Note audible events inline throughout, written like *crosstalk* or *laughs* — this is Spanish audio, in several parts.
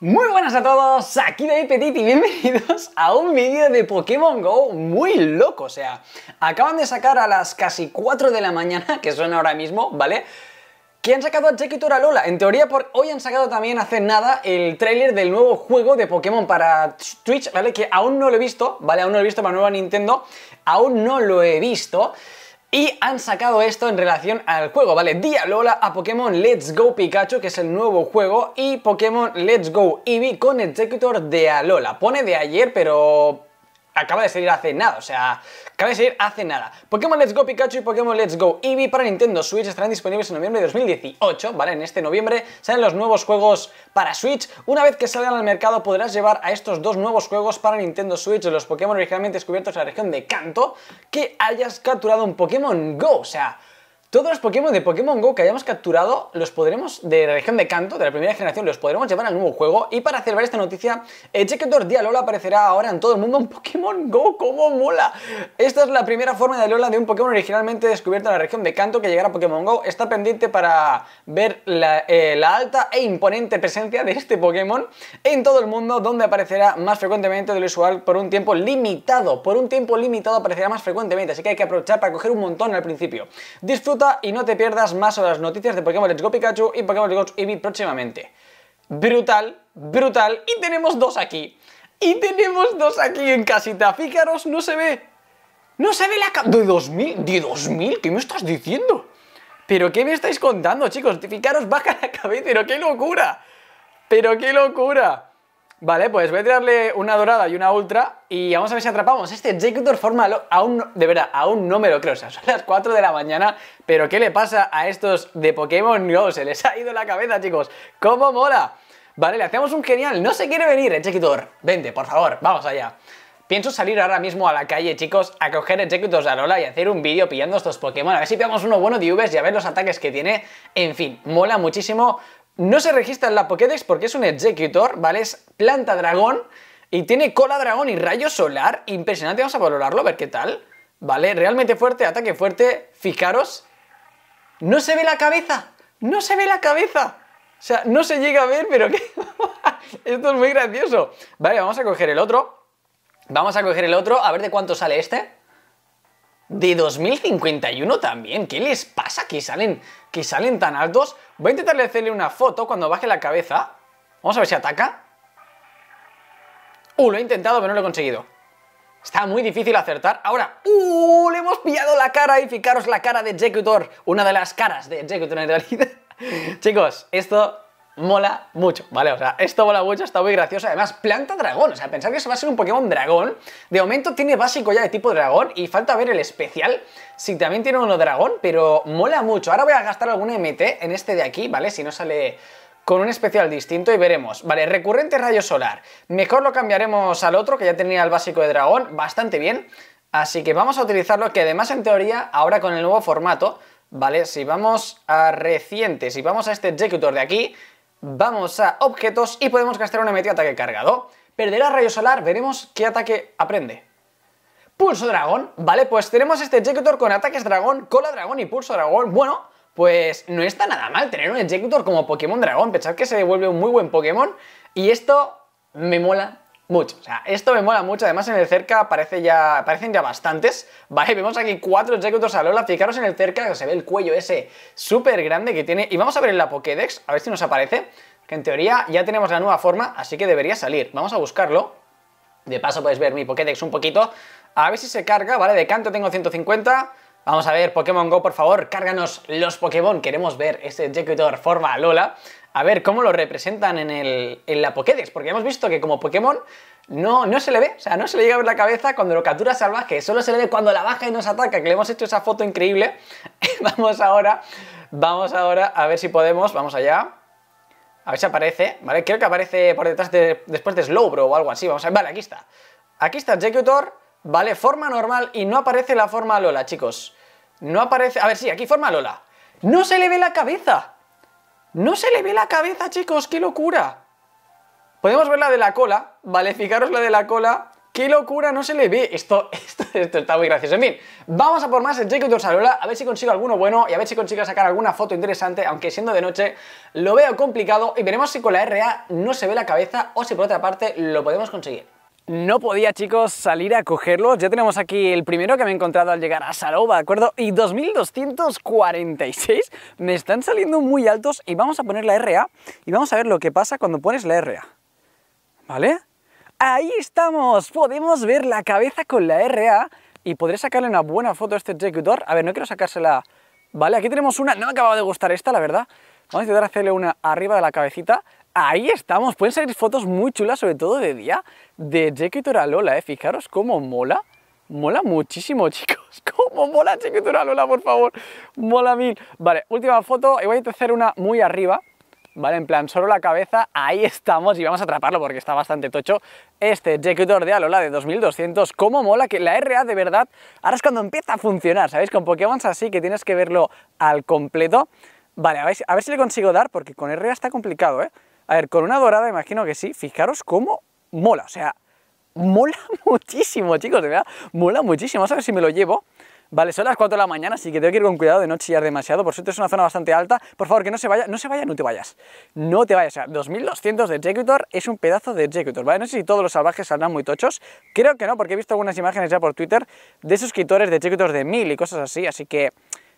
Muy buenas a todos, aquí David Petit y bienvenidos a un vídeo de Pokémon GO muy loco, o sea, acaban de sacar a las casi 4 de la mañana, que son ahora mismo, ¿vale? Que han sacado a Jackie a Lola, en teoría por hoy han sacado también hace nada el tráiler del nuevo juego de Pokémon para Twitch, ¿vale? Que aún no lo he visto, ¿vale? Aún no lo he visto para nueva Nintendo, aún no lo he visto... Y han sacado esto en relación al juego, ¿vale? Dialola a Pokémon Let's Go Pikachu, que es el nuevo juego, y Pokémon Let's Go Eevee con Executor de Alola. Pone de ayer, pero acaba de salir hace nada, o sea, acaba de salir hace nada. Pokémon Let's Go Pikachu y Pokémon Let's Go Eevee para Nintendo Switch estarán disponibles en noviembre de 2018, ¿vale? En este noviembre salen los nuevos juegos para Switch. Una vez que salgan al mercado podrás llevar a estos dos nuevos juegos para Nintendo Switch los Pokémon originalmente descubiertos en la región de Kanto que hayas capturado un Pokémon Go, o sea... Todos los Pokémon de Pokémon GO que hayamos capturado los podremos, de la región de Kanto, de la primera generación, los podremos llevar al nuevo juego. Y para celebrar esta noticia, eh, de Día aparecerá ahora en todo el mundo en Pokémon GO. ¡Cómo mola! Esta es la primera forma de Alola de un Pokémon originalmente descubierto en la región de Canto que llegará a Pokémon GO. Está pendiente para ver eh, la, alta e imponente presencia de este Pokémon en todo el mundo, donde aparecerá más frecuentemente del usual por un tiempo limitado. Por un tiempo limitado aparecerá más frecuentemente, así que hay que aprovechar para coger un montón al principio. Disfruta y no te pierdas más o las noticias de Pokémon Let's Go Pikachu y Pokémon Let's Go Eevee próximamente. Brutal, brutal. Y tenemos dos aquí. Y tenemos dos aquí en casita. Fíjaros, no se ve. No se ve la ca... ¿De 2000? ¿De 2000? ¿Qué me estás diciendo? ¿Pero qué me estáis contando, chicos? Fijaros, baja la cabeza. ¿Pero qué locura? ¿Pero qué locura? Vale, pues voy a tirarle una dorada y una ultra y vamos a ver si atrapamos este ejecutor Formal. Aún, de verdad, aún no me lo creo. O sea, son las 4 de la mañana, pero ¿qué le pasa a estos de Pokémon No, Se les ha ido la cabeza, chicos. ¡Cómo mola! Vale, le hacemos un genial. No se quiere venir, ejecutor eh, Vente, por favor, vamos allá. Pienso salir ahora mismo a la calle, chicos, a coger Executors de Alola y hacer un vídeo pillando estos Pokémon, a ver si pillamos uno bueno de Uves y a ver los ataques que tiene. En fin, mola muchísimo no se registra en la Pokédex porque es un Executor, ¿vale? Es planta dragón y tiene cola dragón y rayo solar. Impresionante, vamos a valorarlo, a ver qué tal. ¿Vale? Realmente fuerte, ataque fuerte. Fijaros. No se ve la cabeza. No se ve la cabeza. O sea, no se llega a ver, pero qué... *laughs* Esto es muy gracioso. Vale, vamos a coger el otro. Vamos a coger el otro, a ver de cuánto sale este. De 2051 también. ¿Qué les pasa que salen, que salen tan altos? Voy a intentarle hacerle una foto cuando baje la cabeza. Vamos a ver si ataca. Uh, lo he intentado, pero no lo he conseguido. Está muy difícil acertar. Ahora, ¡uh! Le hemos pillado la cara y fijaros la cara de Executor. Una de las caras de Executor en realidad. *laughs* Chicos, esto mola mucho, ¿vale? O sea, esto mola mucho, está muy gracioso. Además, planta dragón, o sea, pensar que eso va a ser un Pokémon dragón. De momento tiene básico ya de tipo dragón y falta ver el especial, si también tiene uno dragón, pero mola mucho. Ahora voy a gastar algún MT en este de aquí, ¿vale? Si no sale con un especial distinto y veremos. Vale, recurrente rayo solar. Mejor lo cambiaremos al otro, que ya tenía el básico de dragón, bastante bien. Así que vamos a utilizarlo, que además en teoría, ahora con el nuevo formato, ¿vale? Si vamos a recientes, si vamos a este ejecutor de aquí, Vamos a objetos y podemos gastar una metida ataque cargado. Perderá rayo solar, veremos qué ataque aprende. Pulso dragón, vale, pues tenemos este ejecutor con ataques dragón, cola dragón y pulso dragón. Bueno, pues no está nada mal tener un ejecutor como Pokémon dragón, pensad que se devuelve un muy buen Pokémon. Y esto me mola mucho. O sea, esto me mola mucho. Además, en el cerca parece ya, aparecen ya bastantes. *laughs* Vale, vemos aquí cuatro a Lola, Fijaros en el cerca, que se ve el cuello ese súper grande que tiene. Y vamos a ver en la Pokédex, a ver si nos aparece. Que en teoría ya tenemos la nueva forma, así que debería salir. Vamos a buscarlo. De paso podéis ver mi Pokédex un poquito. A ver si se carga, ¿vale? De canto tengo 150. Vamos a ver, Pokémon GO, por favor, cárganos los Pokémon. Queremos ver ese Ejecutor forma Lola a ver cómo lo representan en, el, en la Pokédex, porque hemos visto que como Pokémon no, no se le ve, o sea, no se le llega a ver la cabeza cuando lo captura salvaje, solo se le ve cuando la baja y nos ataca, que le hemos hecho esa foto increíble. *laughs* vamos ahora, vamos ahora a ver si podemos, vamos allá. A ver si aparece, ¿vale? Creo que aparece por detrás de, después de Slowbro o algo así, vamos a ver, vale, aquí está. Aquí está Executor, ¿vale? Forma normal y no aparece la forma Lola, chicos. No aparece, a ver, sí, aquí forma Lola. ¡No se le ve la cabeza! ¡No se le ve la cabeza, chicos! ¡Qué locura! Podemos ver la de la cola, ¿vale? Fijaros la de la cola. ¡Qué locura! No se le ve. Esto, *laughs* esto, esto está muy gracioso. En fin, vamos a por más el Jacob Dorsalola, a ver si consigo alguno bueno y a ver si consigo sacar alguna foto interesante, aunque siendo de noche lo veo complicado y veremos si con la RA no se ve la cabeza o si por otra parte lo podemos conseguir. No podía, chicos, salir a cogerlos. Ya tenemos aquí el primero que me he encontrado al llegar a Saroba, ¿de acuerdo? Y 2246 me están saliendo muy altos y vamos a poner la RA y vamos a ver lo que pasa cuando pones la RA. ¿Vale? Ahí estamos, podemos ver la cabeza con la RA y podré sacarle una buena foto a este ejecutor. A ver, no quiero sacársela... Vale, aquí tenemos una, no me acababa de gustar esta, la verdad. Vamos a intentar hacerle una arriba de la cabecita ahí estamos. Pueden salir fotos muy chulas, sobre todo de día, de Jekyll Alola, ¿eh? Fijaros cómo mola. Mola muchísimo, *laughs* chicos. ¿Cómo mola Jekyll Alola, por favor? Mola mil. Vale, última foto. Y voy a hacer una muy arriba. ¿vale? En plan, solo la cabeza, ahí estamos y vamos a atraparlo porque está bastante tocho. Este Ejecutor de Alola de 2200, cómo mola que la RA de verdad, ahora es cuando empieza a funcionar, ¿sabéis? Con Pokémon así que tienes que verlo al completo. Vale, a a ver si le consigo dar porque con RA está complicado, ¿eh? A ver, con una dorada imagino que sí. Fijaros cómo mola, o sea, mola *laughs* muchísimo, chicos, de verdad, mola muchísimo. Vamos a ver si me lo llevo. Vale, son las 4 de la mañana, así que tengo que ir con cuidado de no chillar demasiado. Por suerte es una zona bastante alta. Por favor, que no se vaya, no se vaya, no te vayas. No te vayas. O sea, 2200 de Ejecutor es un pedazo de Executor, ¿vale? No sé si todos los salvajes saldrán muy tochos. Creo que no, porque he visto algunas imágenes ya por Twitter de suscriptores de Ejecutor de 1000 y cosas así. Así que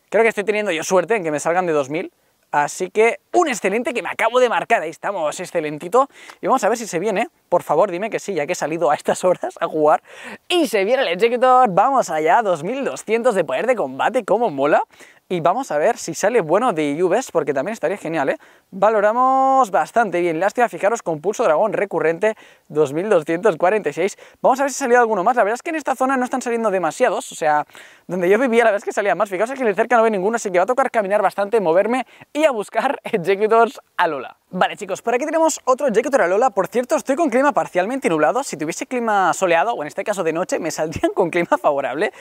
creo que estoy teniendo yo suerte en que me salgan de 2000. Así que un excelente que me acabo de marcar, ahí estamos, excelentito. Y vamos a ver si se viene, por favor dime que sí, ya que he salido a estas horas a jugar. Y se viene el Ejecutor, vamos allá, 2200 de poder de combate, como mola y vamos a ver si sale bueno de UVs, porque también estaría genial, ¿eh? Valoramos bastante bien. Lástima, fijaros, con pulso dragón recurrente 2246. Vamos a ver si salido alguno más. La verdad es que en esta zona no están saliendo demasiados, o sea, donde yo vivía la verdad es que salía más. Fijaos que el cerca no ve ninguno, así que va a tocar caminar bastante, moverme y a buscar *laughs* Ejecutors a Lola. Vale chicos, por aquí tenemos otro Ejecutor a Lola. Por cierto, estoy con clima parcialmente nublado. Si tuviese clima soleado, o en este caso de noche, me saldrían con clima favorable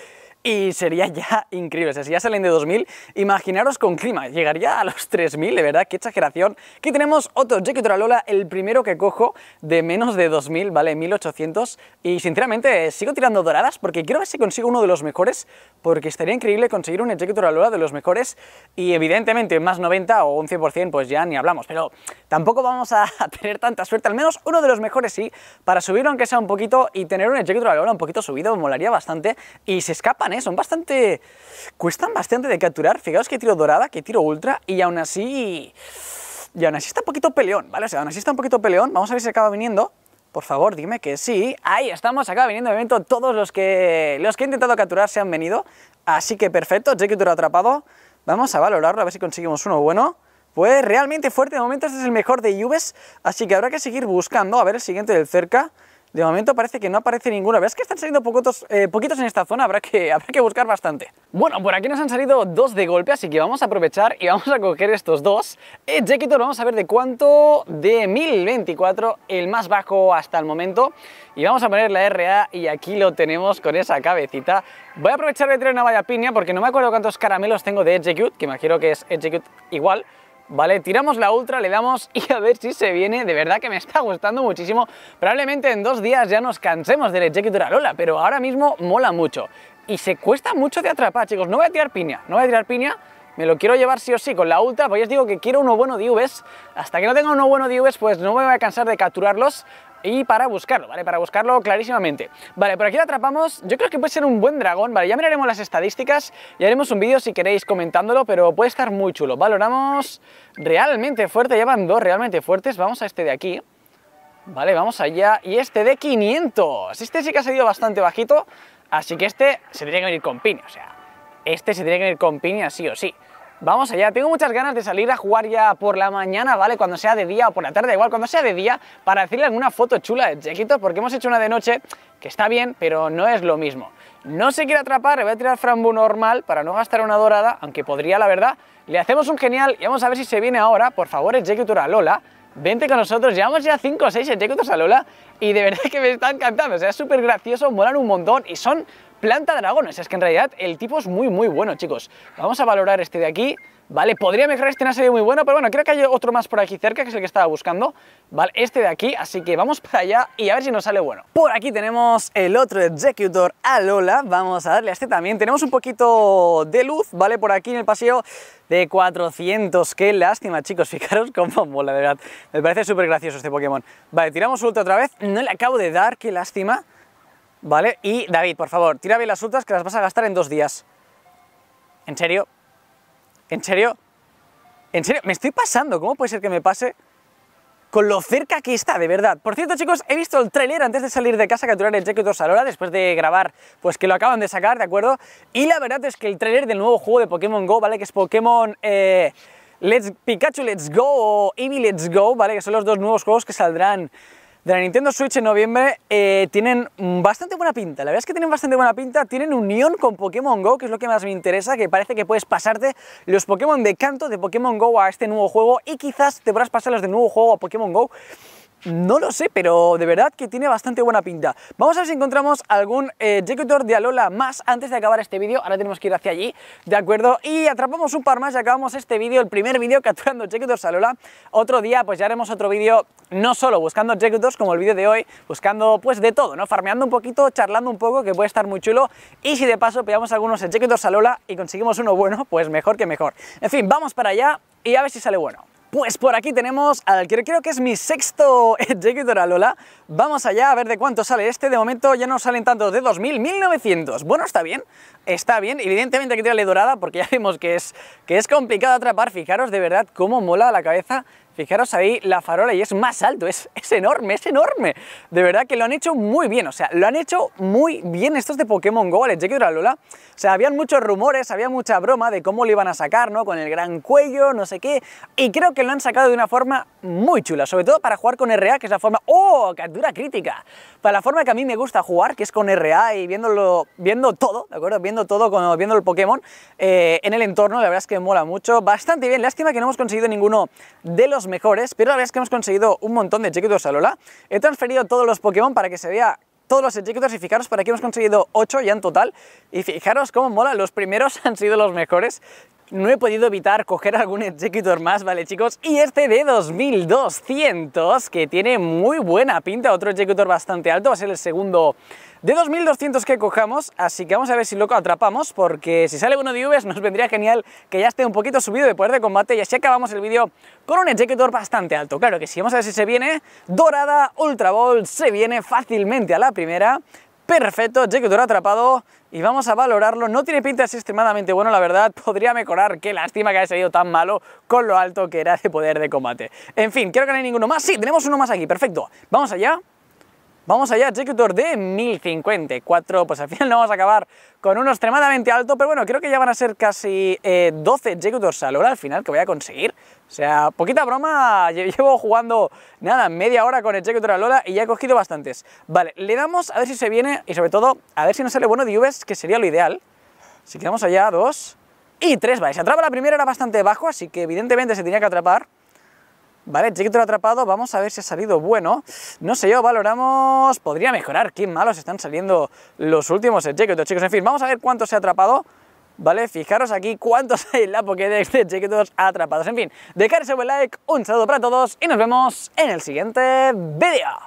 y sería ya increíble. O sea, si ya salen de 2.000, imaginaros con clima, llegaría a los 3.000, de verdad, qué exageración. Aquí tenemos otro Jackie Lola, el primero que cojo de menos de 2.000, vale, 1.800. Y sinceramente sigo tirando doradas porque quiero ver si consigo uno de los mejores, porque estaría increíble conseguir un Ejecutor Lola de los mejores. Y evidentemente más 90 o un 100%, pues ya ni hablamos, pero tampoco vamos a *laughs* tener tanta suerte, al menos uno de los mejores sí, para subirlo aunque sea un poquito y tener un Ejecutor Lola un poquito subido, molaría bastante. Y se escapa ¿eh? Son bastante... Cuestan bastante de capturar. Fijaos que tiro dorada, que tiro ultra y aún así... Y aún así está un poquito peleón, ¿vale? aún así está un poquito peleón. Vamos a ver si acaba viniendo. Por favor, dime que sí. Ahí estamos, acaba viniendo de momento. Todos los que, los que he intentado capturar se han venido. Así que perfecto, Jekyll atrapado. Vamos a valorarlo, a ver si conseguimos uno bueno. Pues realmente fuerte, de momento este es el mejor de Juves, así que habrá que seguir buscando, a ver el siguiente del cerca. De momento parece que no aparece ninguna. ¿Ves que están saliendo poquitos, eh, poquitos en esta zona? Habrá que, *laughs* habrá que buscar bastante. Bueno, por aquí nos han salido dos de golpe, así que vamos a aprovechar y vamos a coger estos dos. Edge eh, vamos a ver de cuánto de 1024, el más bajo hasta el momento. Y vamos a poner la RA y aquí lo tenemos con esa cabecita. Voy a aprovechar de traer una valla piña porque no me acuerdo cuántos caramelos tengo de Execute, que imagino que es Execute igual. ¿vale? Tiramos la Ultra, le damos y a ver si se viene. De verdad que me está gustando muchísimo. Probablemente en dos días ya nos cansemos del Ejecutor Lola, pero ahora mismo mola mucho. Y se cuesta mucho de atrapar, chicos. No voy a tirar piña, no voy a tirar piña. Me lo quiero llevar sí o sí con la Ultra, pues ya os digo que quiero uno bueno de UVs. Hasta que no tenga uno bueno de UVs, pues no me voy a cansar de capturarlos y para buscarlo, ¿vale? Para buscarlo clarísimamente. Vale, por aquí lo atrapamos. Yo creo que puede ser un buen dragón, ¿vale? Ya miraremos las estadísticas y haremos un vídeo si queréis comentándolo, pero puede estar muy chulo. Valoramos realmente fuerte, llevan dos realmente fuertes. Vamos a este de aquí. Vale, vamos allá. Y este de 500. Este sí que ha salido bastante bajito, así que este se tendría que venir con piña, o sea... Este se tiene que venir con piña sí o sí. Vamos allá, tengo muchas ganas de salir a jugar ya por la mañana, ¿vale? Cuando sea de día o por la tarde, igual, cuando sea de día, para decirle alguna foto chula de Chequito, porque hemos hecho una de noche que está bien, pero no es lo mismo. No se quiere atrapar, voy a tirar frambu normal para no gastar una dorada, aunque podría, la verdad. Le hacemos un genial y vamos a ver si se viene ahora, por favor, Executor a Lola. Vente con nosotros, llevamos ya 5 o 6 Executors a Lola y de verdad que me están encantando, o sea, es súper gracioso, molan un montón y son planta dragones. Es que en realidad el tipo es muy, muy bueno, chicos. Vamos a valorar este de aquí. Vale, podría mejorar este, no sería muy bueno, pero bueno, creo que hay otro más por aquí cerca, que es el que estaba buscando. Vale, este de aquí, así que vamos *laughs* para allá y a ver si nos sale bueno. Por aquí tenemos el otro Executor Alola, vamos a darle a este también. Tenemos un poquito de luz, ¿vale? Por aquí en el paseo de 400, qué lástima, chicos, *laughs* fijaros cómo mola, de verdad. Me parece súper gracioso este Pokémon. Vale, tiramos ultra otra vez, no le acabo de dar, qué lástima. ¿Vale? Y David, por favor, tira bien las ultras que las vas a gastar en dos días. ¿En serio? ¿En serio? ¿En serio? ¿Me estoy pasando? ¿Cómo puede ser que me pase? Con lo cerca que está, de verdad. Por cierto, chicos, he visto el trailer antes de salir de casa capturar el Jack 2 después de grabar, pues que lo acaban de sacar, ¿de acuerdo? Y la verdad es que el trailer del nuevo juego de Pokémon GO, ¿vale? Que es Pokémon... Eh, Let's Pikachu Let's Go o Eevee Let's Go, ¿vale? Que son los dos nuevos juegos que saldrán de la Nintendo Switch en noviembre eh, tienen bastante buena pinta. La verdad es que tienen bastante buena pinta. Tienen unión con Pokémon GO, que es lo que más me interesa, que parece que puedes pasarte los Pokémon de canto de Pokémon GO a este nuevo juego y quizás te podrás pasar los de nuevo juego a Pokémon GO. No lo sé, pero de verdad que tiene bastante buena pinta. Vamos a ver si encontramos algún ejecutor eh, de Alola más antes de acabar este vídeo. Ahora tenemos que ir hacia allí, ¿de acuerdo? Y atrapamos un par más y acabamos este vídeo, el primer vídeo capturando ejecutors Alola. Otro día pues ya haremos otro vídeo no solo buscando Ejecutors como el vídeo de hoy, buscando pues de todo, ¿no? Farmeando un poquito, charlando un poco, que puede estar muy chulo. Y si de paso pegamos algunos Ejecutors Alola y conseguimos uno bueno, pues mejor que mejor. En fin, vamos para allá y a ver si sale bueno. Pues por aquí tenemos al que creo que es mi sexto a *laughs* Lola. Vamos allá a ver de cuánto sale este. De momento ya no salen tantos de 2.000, 1.900. Bueno, está bien, está bien. Evidentemente hay que tirarle dorada porque ya vemos que es, que es complicado atrapar. Fijaros de verdad cómo mola la cabeza Fijaros ahí la farola y es más alto, es, enorme, es enorme. De verdad que lo han hecho muy bien, o sea, lo han hecho muy bien estos de Pokémon GO, el Jackie Lola. O sea, habían muchos rumores, había mucha broma de cómo lo iban a sacar, ¿no? Con el gran cuello, no sé qué. Y creo que lo han sacado de una forma muy chula, sobre todo para jugar con RA, que es la forma... ¡Oh! Captura crítica. Para la forma que a mí me gusta jugar, que es con RA y viéndolo, viendo todo, ¿de acuerdo? Viendo todo, con, viendo el Pokémon eh, en el entorno, la verdad es que mola mucho. Bastante bien, lástima que no hemos conseguido ninguno de los mejores, pero la verdad es que hemos conseguido un montón de chiquitos a Lola. He transferido todos los Pokémon para que se vea todos los chiquitos y fijaros, por aquí hemos conseguido 8 ya en total. Y fijaros cómo mola, los primeros *laughs* han sido los mejores no he podido evitar coger algún ejecutor más, ¿vale chicos? Y este de 2200, que tiene muy buena pinta, otro ejecutor bastante alto, va a ser el segundo de 2200 que cojamos, así que vamos a ver si lo atrapamos, porque si sale uno de UVs nos vendría genial que ya esté un poquito subido de poder de combate y así acabamos el vídeo con un ejecutor bastante alto. Claro que sí, vamos a ver si se viene, Dorada Ultra Ball se viene fácilmente a la primera, perfecto, Jekyll atrapado y vamos a valorarlo. No tiene pinta es extremadamente bueno, la verdad, podría mejorar. Qué lástima que haya salido tan malo con lo alto que era de poder de combate. En fin, creo que no hay ninguno más. Sí, tenemos uno más aquí, perfecto. Vamos allá. Vamos allá, Ejecutor de 1054. Pues al final no vamos a acabar con uno extremadamente alto, pero bueno, creo que ya van a ser casi 12 eh, Ejecutors a hora al final que voy a conseguir. O sea, poquita broma, llevo jugando nada, media hora con el a Lola y ya he cogido bastantes. Vale, le damos a ver si se viene y sobre todo a ver si nos sale bueno de UVs, que sería lo ideal. Si quedamos allá, dos y tres, vale, se atrapa la primera, era bastante bajo, así que evidentemente se tenía que atrapar. Vale, chiquito atrapado, vamos a ver si ha salido bueno. No sé yo, valoramos... Podría mejorar, qué malos están saliendo los últimos chiquito, chicos. En fin, vamos a ver cuántos se ha atrapado. ¿vale? Fijaros aquí cuántos hay en la Pokédex de chiquitos atrapados. En fin, dejar ese buen like, un saludo para todos y nos vemos en el siguiente vídeo.